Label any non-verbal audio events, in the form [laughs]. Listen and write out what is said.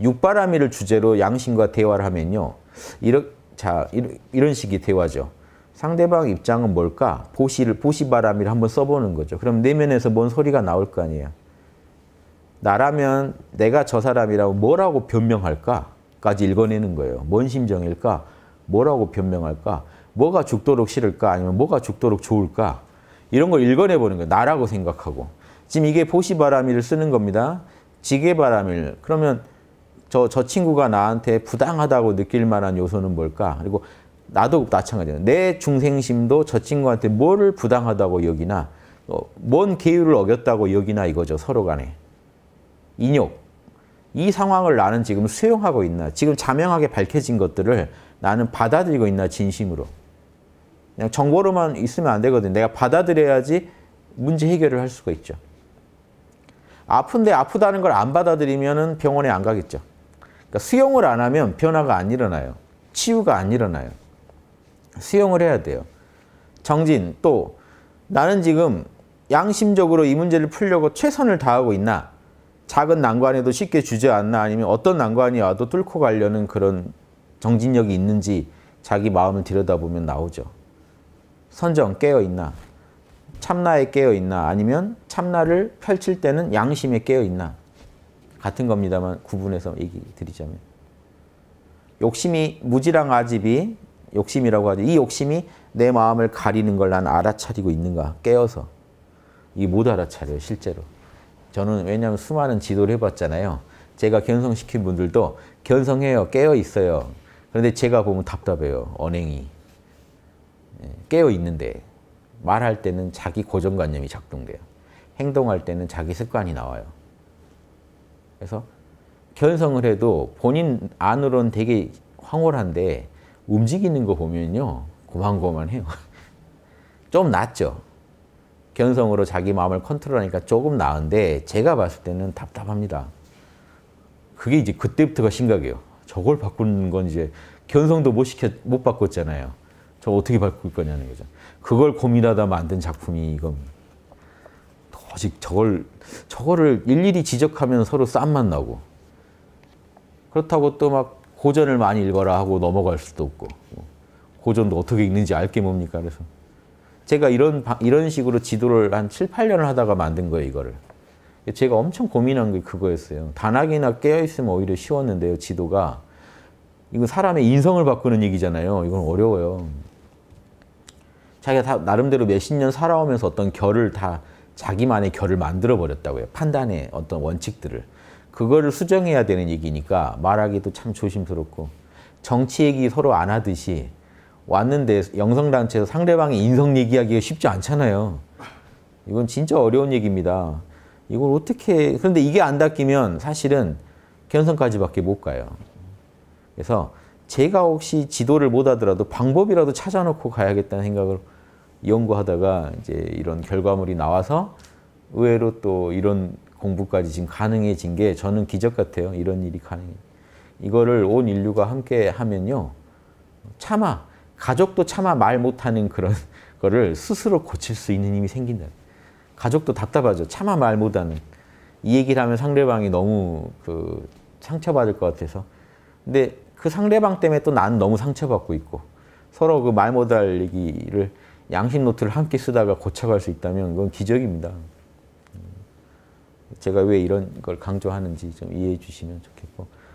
육바라밀를 주제로 양심과 대화를 하면요. 이렇, 자, 이런, 이런 식의 대화죠. 상대방 입장은 뭘까? 보시를, 보시바람이를 한번 써보는 거죠. 그럼 내면에서 뭔 소리가 나올 거 아니에요. 나라면 내가 저 사람이라고 뭐라고 변명할까? 까지 읽어내는 거예요. 뭔 심정일까? 뭐라고 변명할까? 뭐가 죽도록 싫을까? 아니면 뭐가 죽도록 좋을까? 이런 걸 읽어내보는 거예요. 나라고 생각하고. 지금 이게 보시바람이를 쓰는 겁니다. 지게바람일. 그러면 저, 저 친구가 나한테 부당하다고 느낄 만한 요소는 뭘까? 그리고 나도 마찬가지예요. 내 중생심도 저 친구한테 뭐를 부당하다고 여기나, 어, 뭔 계율을 어겼다고 여기나 이거죠. 서로 간에. 인욕. 이 상황을 나는 지금 수용하고 있나, 지금 자명하게 밝혀진 것들을 나는 받아들이고 있나, 진심으로. 그냥 정보로만 있으면 안 되거든요. 내가 받아들여야지 문제 해결을 할 수가 있죠. 아픈데 아프다는 걸 안 받아들이면 병원에 안 가겠죠. 그러니까 수용을안 하면 변화가 안 일어나요. 치유가 안 일어나요. 수영을 해야 돼요. 정진 또 나는 지금 양심적으로 이 문제를 풀려고 최선을 다하고 있나 작은 난관에도 쉽게 주저앉나 아니면 어떤 난관이 와도 뚫고 가려는 그런 정진력이 있는지 자기 마음을 들여다보면 나오죠. 선정 깨어있나 참나에 깨어있나 아니면 참나를 펼칠 때는 양심에 깨어있나 같은 겁니다만 구분해서 얘기 드리자면 욕심이 무지랑 아집이 욕심이라고 하죠. 이 욕심이 내 마음을 가리는 걸 난 알아차리고 있는가 깨어서 이게 못 알아차려요 실제로. 저는 왜냐하면 수많은 지도를 해봤잖아요. 제가 견성시킨 분들도 견성해요. 깨어 있어요. 그런데 제가 보면 답답해요. 언행이. 예, 깨어 있는데 말할 때는 자기 고정관념이 작동돼요. 행동할 때는 자기 습관이 나와요. 그래서 견성을 해도 본인 안으로는 되게 황홀한데 움직이는 거 보면요. 고만고만해요. [laughs] 좀 낫죠. 견성으로 자기 마음을 컨트롤하니까 조금 나은데 제가 봤을 때는 답답합니다. 그게 이제 그때부터가 심각해요. 저걸 바꾸는 건 이제 견성도 못 시켜 못 바꿨잖아요. 저 어떻게 바꿀 거냐는 거죠. 그걸 고민하다 만든 작품이 이겁니다. 아직 저걸 저거를 일일이 지적하면 서로 싸움만 나고 그렇다고 또 막 고전을 많이 읽어라 하고 넘어갈 수도 없고 고전도 어떻게 읽는지 알 게 뭡니까 그래서 제가 이런 이런 식으로 지도를 한 7, 8년을 하다가 만든 거예요 이거를 제가 엄청 고민한 게 그거였어요 단학이나 깨어있으면 오히려 쉬웠는데요 지도가 이거 사람의 인성을 바꾸는 얘기잖아요 이건 어려워요 자기가 다 나름대로 몇 십 년 살아오면서 어떤 결을 다 자기만의 결을 만들어 버렸다고요. 판단의 어떤 원칙들을. 그거를 수정해야 되는 얘기니까 말하기도 참 조심스럽고 정치 얘기 서로 안 하듯이 왔는데 영성단체에서 상대방의 인성 얘기하기가 쉽지 않잖아요. 이건 진짜 어려운 얘기입니다. 이걸 어떻게 그런데 이게 안 닦이면 사실은 견선까지밖에 못 가요. 그래서 제가 혹시 지도를 못 하더라도 방법이라도 찾아놓고 가야겠다는 생각을 연구하다가 이제 이런 결과물이 나와서 의외로 또 이런 공부까지 지금 가능해진 게 저는 기적 같아요. 이런 일이 가능해. 이거를 온 인류가 함께 하면요. 차마 가족도 차마 말 못하는 그런 [laughs] 거를 스스로 고칠 수 있는 힘이 생긴다. 가족도 답답하죠. 차마 말 못하는. 이 얘기를 하면 상대방이 너무 그 상처받을 것 같아서. 근데 그 상대방 때문에 또 난 너무 상처받고 있고 서로 그 말 못할 얘기를 양심 노트를 함께 쓰다가 고쳐갈 수 있다면 그건 기적입니다. 음. 제가 왜 이런 걸 강조하는지 좀 이해해 주시면 좋겠고